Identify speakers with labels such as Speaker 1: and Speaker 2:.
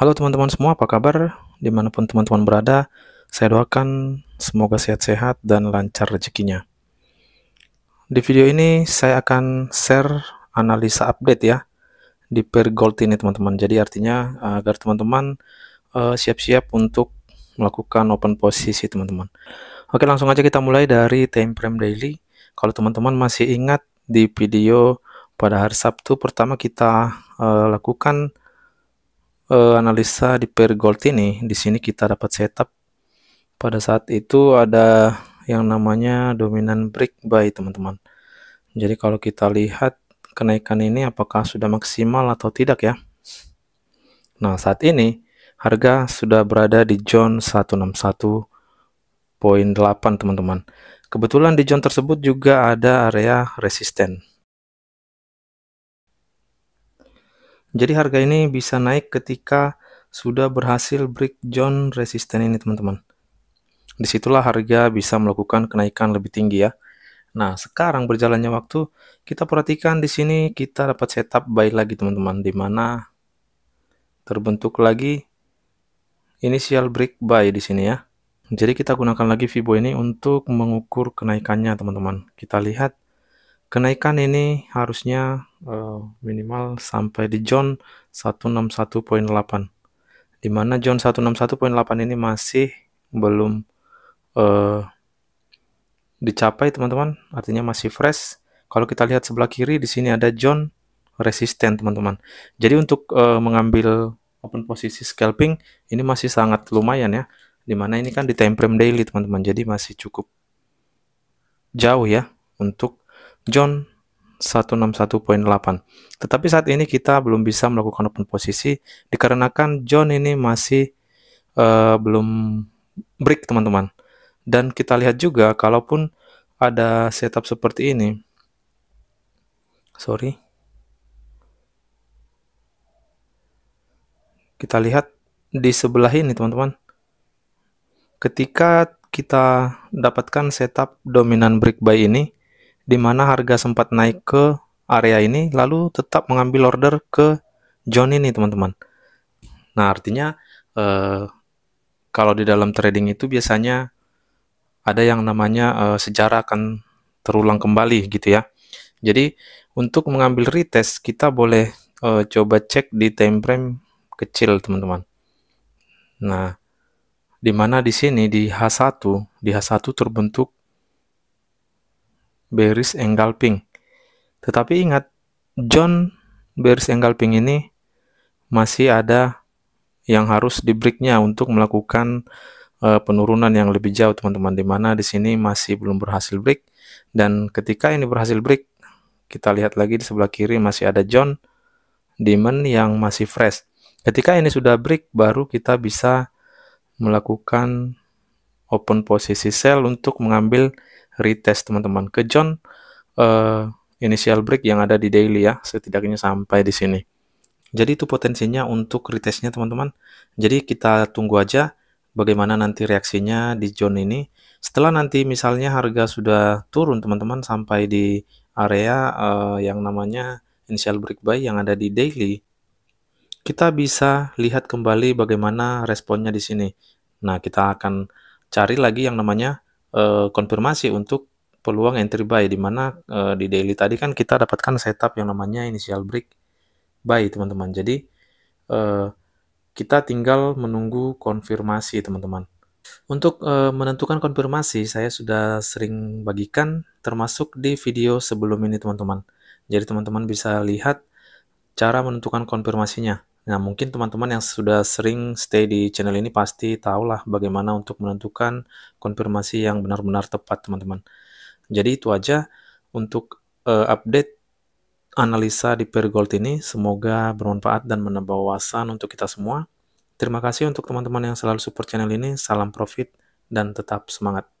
Speaker 1: Halo teman-teman semua, apa kabar? Dimanapun teman-teman berada, saya doakan semoga sehat-sehat dan lancar rezekinya. Di video ini saya akan share analisa update ya di per gold ini teman-teman. Jadi artinya eh, agar teman-teman uh, siap-siap untuk melakukan open posisi teman-teman. Oke langsung aja kita mulai dari time frame daily. Kalau teman-teman masih ingat di video pada hari Sabtu pertama kita uh, lakukan uh, analisa di pair gold ini, di sini kita dapat setup pada saat itu ada yang namanya dominan break buy teman-teman. Jadi kalau kita lihat kenaikan ini apakah sudah maksimal atau tidak ya. Nah, saat ini harga sudah berada di zone 161.8 teman-teman. Kebetulan di zone tersebut juga ada area resisten. Jadi harga ini bisa naik ketika sudah berhasil break down resisten ini teman-teman. Disitulah harga bisa melakukan kenaikan lebih tinggi ya. Nah sekarang berjalannya waktu kita perhatikan di sini kita dapat setup buy lagi teman-teman. di mana terbentuk lagi inisial break buy di sini ya. Jadi kita gunakan lagi Fibo ini untuk mengukur kenaikannya teman-teman. Kita lihat Kenaikan ini harusnya uh, minimal sampai di John 161.8 dimana mana 161.8 ini masih belum uh, dicapai teman-teman artinya masih fresh kalau kita lihat sebelah kiri di sini ada John resisten teman-teman jadi untuk uh, mengambil open posisi scalping ini masih sangat lumayan ya dimana ini kan di time frame daily teman-teman jadi masih cukup jauh ya untuk John 161.8. Tetapi saat ini kita belum bisa melakukan open posisi dikarenakan John ini masih uh, belum break teman-teman. Dan kita lihat juga kalaupun ada setup seperti ini. Sorry. Kita lihat di sebelah ini teman-teman. Ketika kita dapatkan setup dominan break by ini, di mana harga sempat naik ke area ini lalu tetap mengambil order ke John ini teman-teman. Nah artinya eh, kalau di dalam trading itu biasanya ada yang namanya eh, sejarah akan terulang kembali gitu ya. Jadi untuk mengambil retest kita boleh eh, coba cek di time frame kecil teman-teman. Nah dimana di sini di H1 di H1 terbentuk Beris ping, Tetapi ingat, John Beris ping ini masih ada yang harus di breaknya untuk melakukan uh, penurunan yang lebih jauh teman-teman di mana di sini masih belum berhasil break dan ketika ini berhasil break kita lihat lagi di sebelah kiri masih ada John Demon yang masih fresh ketika ini sudah break baru kita bisa melakukan open posisi sell untuk mengambil retest teman-teman ke John uh, initial break yang ada di daily ya setidaknya sampai di sini. Jadi itu potensinya untuk retestnya teman-teman. Jadi kita tunggu aja bagaimana nanti reaksinya di John ini. Setelah nanti misalnya harga sudah turun teman-teman sampai di area uh, yang namanya initial break buy yang ada di daily, kita bisa lihat kembali bagaimana responnya di sini. Nah, kita akan cari lagi yang namanya uh, konfirmasi untuk peluang entry buy di mana uh, di daily tadi kan kita dapatkan setup yang namanya initial break buy teman-teman. Jadi uh, kita tinggal menunggu konfirmasi teman-teman. Untuk uh, menentukan konfirmasi saya sudah sering bagikan termasuk di video sebelum ini teman-teman. Jadi teman-teman bisa lihat cara menentukan konfirmasinya. Nah, mungkin teman-teman yang sudah sering stay di channel ini pasti tahulah bagaimana untuk menentukan konfirmasi yang benar-benar tepat, teman-teman. Jadi itu aja untuk uh, update analisa di Pergold ini. Semoga bermanfaat dan menambah wawasan untuk kita semua. Terima kasih untuk teman-teman yang selalu support channel ini. Salam profit dan tetap semangat.